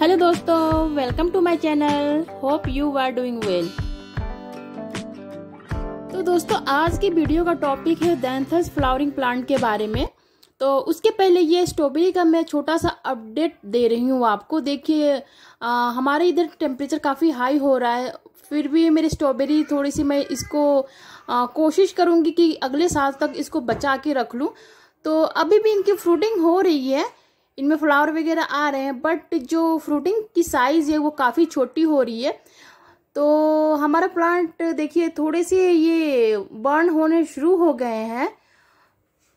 Hello दोस्तों welcome to my channel hope you are doing well तो दोस्तों आज की वीडियो का टॉपिक है डेंथस फ्लावरिंग प्लांट के बारे में तो उसके पहले ये स्ट्रॉबेरी का मैं छोटा सा अपडेट दे रही हूँ आपको देखिए हमारे इधर टेम्परेचर काफ़ी हाई हो रहा है फिर भी मेरी स्ट्रॉबेरी थोड़ी सी मैं इसको आ, कोशिश करूँगी कि अगले साल तक इसको बचा के रख लूँ तो अभी भी इनकी फ्रूटिंग हो रही है इनमें फ्लावर वगैरह आ रहे हैं बट जो फ्रूटिंग की साइज़ है वो काफ़ी छोटी हो रही है तो हमारा प्लांट देखिए थोड़े से ये बर्न होने शुरू हो गए हैं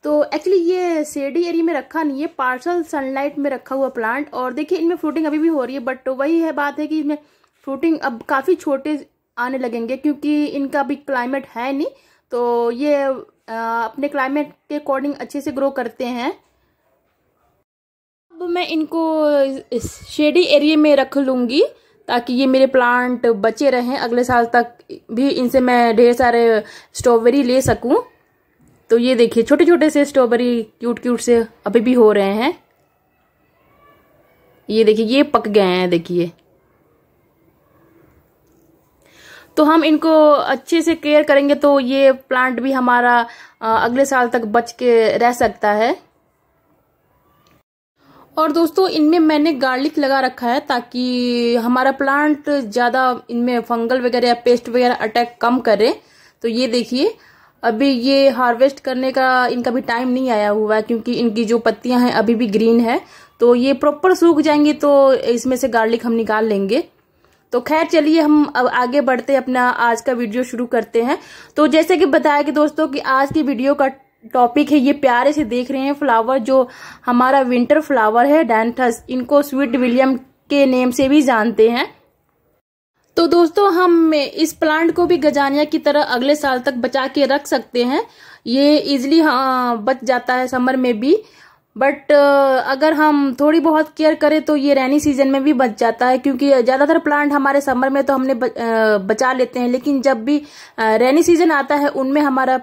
तो एक्चुअली ये सेडी एरिया में रखा नहीं है पार्सल सनलाइट में रखा हुआ प्लांट और देखिए इनमें फ्रूटिंग अभी भी हो रही है बट वही है बात है कि इनमें फ्रूटिंग अब काफ़ी छोटे आने लगेंगे क्योंकि इनका अभी क्लाइमेट है नहीं तो ये आ, अपने क्लाइमेट के अकॉर्डिंग अच्छे से ग्रो करते हैं तो मैं इनको शेडी एरिया में रख लूँगी ताकि ये मेरे प्लांट बचे रहें अगले साल तक भी इनसे मैं ढेर सारे स्ट्रॉबेरी ले सकूँ तो ये देखिए छोटे छोटे से स्ट्रॉबेरी क्यूट क्यूट से अभी भी हो रहे हैं ये देखिए ये पक गए हैं देखिए तो हम इनको अच्छे से केयर करेंगे तो ये प्लांट भी हमारा अगले साल तक बच के रह सकता है और दोस्तों इनमें मैंने गार्लिक लगा रखा है ताकि हमारा प्लांट ज़्यादा इनमें फंगल वगैरह या पेस्ट वगैरह अटैक कम करे तो ये देखिए अभी ये हार्वेस्ट करने का इनका भी टाइम नहीं आया हुआ है क्योंकि इनकी जो पत्तियां हैं अभी भी ग्रीन है तो ये प्रॉपर सूख जाएंगी तो इसमें से गार्लिक हम निकाल लेंगे तो खैर चलिए हम अब आगे बढ़ते अपना आज का वीडियो शुरू करते हैं तो जैसे कि बताया कि दोस्तों कि आज की वीडियो का टॉपिक है ये प्यारे से देख रहे हैं फ्लावर जो हमारा विंटर फ्लावर है डैंथस इनको स्वीट विलियम के नेम से भी जानते हैं तो दोस्तों हम इस प्लांट को भी गजानिया की तरह अगले साल तक बचा के रख सकते हैं ये इजिली हाँ बच जाता है समर में भी बट uh, अगर हम थोड़ी बहुत केयर करें तो ये रेनी सीजन में भी बच जाता है क्योंकि ज़्यादातर प्लांट हमारे समर में तो हमने uh, बचा लेते हैं लेकिन जब भी रेनी uh, सीजन आता है उनमें हमारा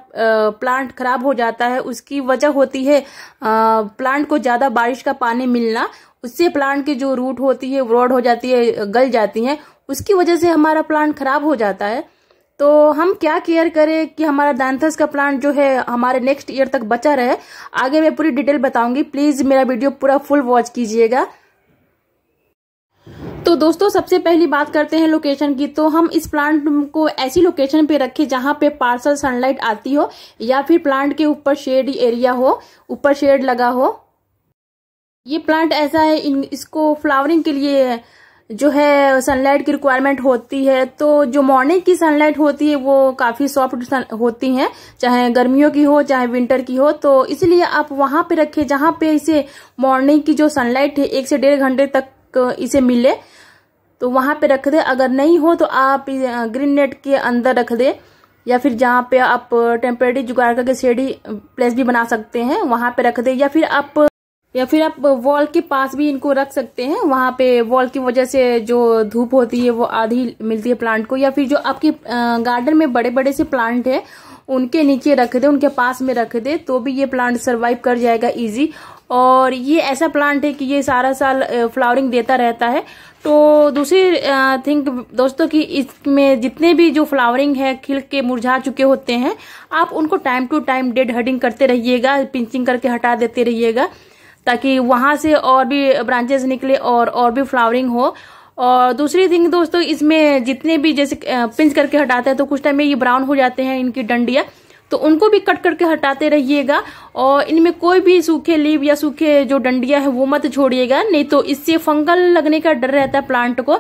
प्लांट खराब हो जाता है उसकी वजह होती है प्लांट को ज़्यादा बारिश का पानी मिलना उससे प्लांट की जो रूट होती है ब्रॉड हो जाती है गल जाती है उसकी वजह से हमारा प्लांट खराब हो जाता है तो हम क्या केयर करें कि हमारा दैंथस का प्लांट जो है हमारे नेक्स्ट ईयर तक बचा रहे आगे मैं पूरी डिटेल बताऊंगी प्लीज़ मेरा वीडियो पूरा फुल वॉच कीजिएगा तो दोस्तों सबसे पहली बात करते हैं लोकेशन की तो हम इस प्लांट को ऐसी लोकेशन पे रखें जहां पे पार्सल सनलाइट आती हो या फिर प्लांट के ऊपर शेड एरिया हो ऊपर शेड लगा हो ये प्लांट ऐसा है इसको फ्लावरिंग के लिए जो है सनलाइट की रिक्वायरमेंट होती है तो जो मॉर्निंग की सनलाइट होती है वो काफ़ी सॉफ्ट होती हैं चाहे गर्मियों की हो चाहे विंटर की हो तो इसलिए आप वहाँ पे रखें जहाँ पे इसे मॉर्निंग की जो सनलाइट है एक से डेढ़ घंटे तक इसे मिले तो वहाँ पे रख दे अगर नहीं हो तो आप ग्रीन नेट के अंदर रख दे या फिर जहाँ पे आप टेम्परेरी जुगाड़ करके शेडी प्लेस भी बना सकते हैं वहाँ पे रख दे या फिर आप या फिर आप वॉल के पास भी इनको रख सकते हैं वहां पे वॉल की वजह से जो धूप होती है वो आधी मिलती है प्लांट को या फिर जो आपके गार्डन में बड़े बड़े से प्लांट है उनके नीचे रख दे उनके पास में रख दे तो भी ये प्लांट सर्वाइव कर जाएगा इजी और ये ऐसा प्लांट है कि ये सारा साल फ्लावरिंग देता रहता है तो दूसरी थिंक दोस्तों कि इसमें जितने भी जो फ्लावरिंग है खिल के मुरझा चुके होते हैं आप उनको time to time deadheading करते रहिएगा पिंचिंग करके हटा देते रहिएगा ताकि वहाँ से और भी ब्रांचेस निकले और और भी फ्लावरिंग हो और दूसरी थिंग दोस्तों इसमें जितने भी जैसे पिंच करके हटाते हैं तो कुछ टाइम में ये ब्राउन हो जाते हैं इनकी डंडिया तो उनको भी कट करके हटाते रहिएगा और इनमें कोई भी सूखे लीव या सूखे जो डंडिया है वो मत छोड़िएगा नहीं तो इससे फंगल लगने का डर रहता है प्लांट को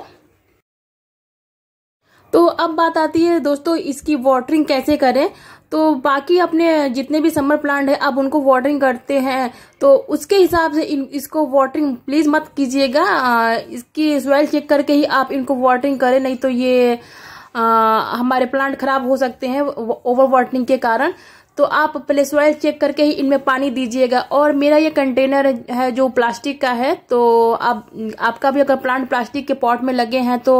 तो अब बात आती है दोस्तों इसकी वाटरिंग कैसे करें तो बाकी अपने जितने भी समर प्लांट है आप उनको वाटरिंग करते हैं तो उसके हिसाब से इन इसको वाटरिंग प्लीज़ मत कीजिएगा इसकी सॉइल चेक करके ही आप इनको वाटरिंग करें नहीं तो ये आ, हमारे प्लांट खराब हो सकते हैं ओवर वाटरिंग के कारण तो आप पहले सॉइल चेक करके ही इनमें पानी दीजिएगा और मेरा ये कंटेनर है जो प्लास्टिक का है तो आप आपका भी अगर प्लांट प्लास्टिक के पॉट में लगे हैं तो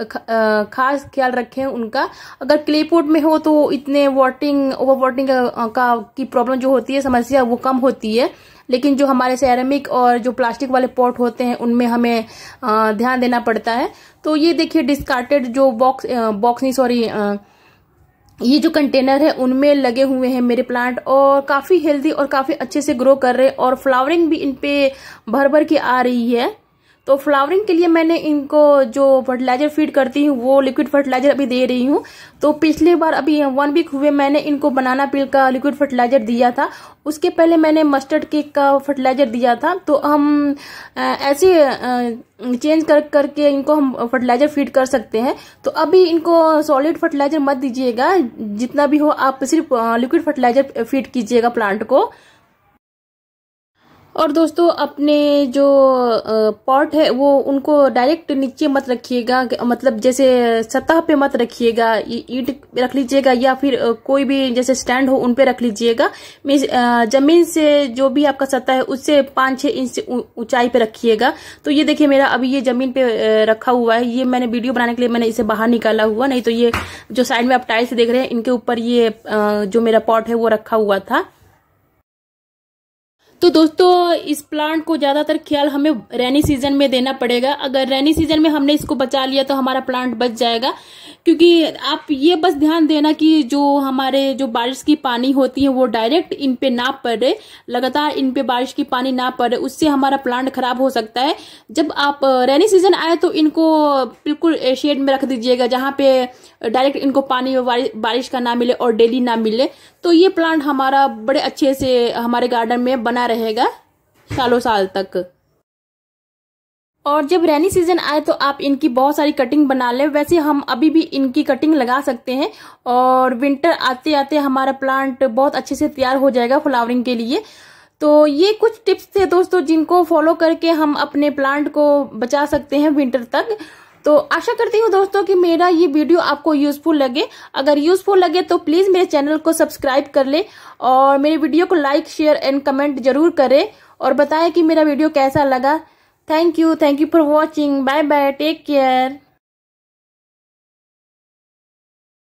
खास ख्याल रखें उनका अगर क्लेपोट में हो तो इतने वोटिंग ओवर वोटिंग का, का की प्रॉब्लम जो होती है समस्या वो कम होती है लेकिन जो हमारे सैरमिक और जो प्लास्टिक वाले पॉट होते हैं उनमें हमें ध्यान देना पड़ता है तो ये देखिए डिस्कार्टेड जो बॉक्स बॉक्स नहीं सॉरी ये जो कंटेनर है उनमें लगे हुए हैं मेरे प्लांट और काफ़ी हेल्दी और काफ़ी अच्छे से ग्रो कर रहे हैं और फ्लावरिंग भी इन भर भर के आ रही है तो फ्लावरिंग के लिए मैंने इनको जो फर्टिलाइजर फीड करती हूँ वो लिक्विड फर्टिलाइजर अभी दे रही हूँ तो पिछली बार अभी वन वीक हुए मैंने इनको बनाना पील का लिक्विड फर्टिलाइजर दिया था उसके पहले मैंने मस्टर्ड केक का फर्टिलाइजर दिया था तो हम ऐसे चेंज कर करके इनको हम फर्टिलाइजर फीड कर सकते हैं तो अभी इनको सॉलिड फर्टिलाइजर मत दीजिएगा जितना भी हो आप सिर्फ लिक्विड फर्टिलाइजर फीड कीजिएगा प्लांट को और दोस्तों अपने जो पॉट है वो उनको डायरेक्ट नीचे मत रखिएगा मतलब जैसे सतह पे मत रखिएगा ईट रख लीजिएगा या फिर कोई भी जैसे स्टैंड हो उन पे रख लीजिएगा मीन्स जमीन से जो भी आपका सतह है उससे पाँच छः इंच ऊंचाई पे रखिएगा तो ये देखिए मेरा अभी ये जमीन पे रखा हुआ है ये मैंने वीडियो बनाने के लिए मैंने इसे बाहर निकाला हुआ नहीं तो ये जो साइड में आप टाइल्स देख रहे हैं इनके ऊपर ये जो मेरा पॉट है वो रखा हुआ था तो दोस्तों इस प्लांट को ज़्यादातर ख्याल हमें रेनी सीजन में देना पड़ेगा अगर रेनी सीजन में हमने इसको बचा लिया तो हमारा प्लांट बच जाएगा क्योंकि आप ये बस ध्यान देना कि जो हमारे जो बारिश की पानी होती है वो डायरेक्ट इन पे ना पड़े लगातार इन पे बारिश की पानी ना पड़े उससे हमारा प्लांट खराब हो सकता है जब आप रेनी सीजन आए तो इनको बिल्कुल शेड में रख दीजिएगा जहाँ पे डायरेक्ट इनको पानी बारिश का ना मिले और डेली ना मिले तो ये प्लांट हमारा बड़े अच्छे से हमारे गार्डन में बना रहेगा सालों साल तक और जब रेनी सीजन आए तो आप इनकी बहुत सारी कटिंग बना लें वैसे हम अभी भी इनकी कटिंग लगा सकते हैं और विंटर आते आते हमारा प्लांट बहुत अच्छे से तैयार हो जाएगा फ्लावरिंग के लिए तो ये कुछ टिप्स थे दोस्तों जिनको फॉलो करके हम अपने प्लांट को बचा सकते हैं विंटर तक तो आशा करती हूँ दोस्तों कि मेरा ये वीडियो आपको यूजफुल लगे अगर यूजफुल लगे तो प्लीज़ मेरे चैनल को सब्सक्राइब कर ले और मेरे वीडियो को लाइक शेयर एंड कमेंट जरूर करें और बताएं कि मेरा वीडियो कैसा लगा Thank you. Thank you for watching. Bye bye. Take care.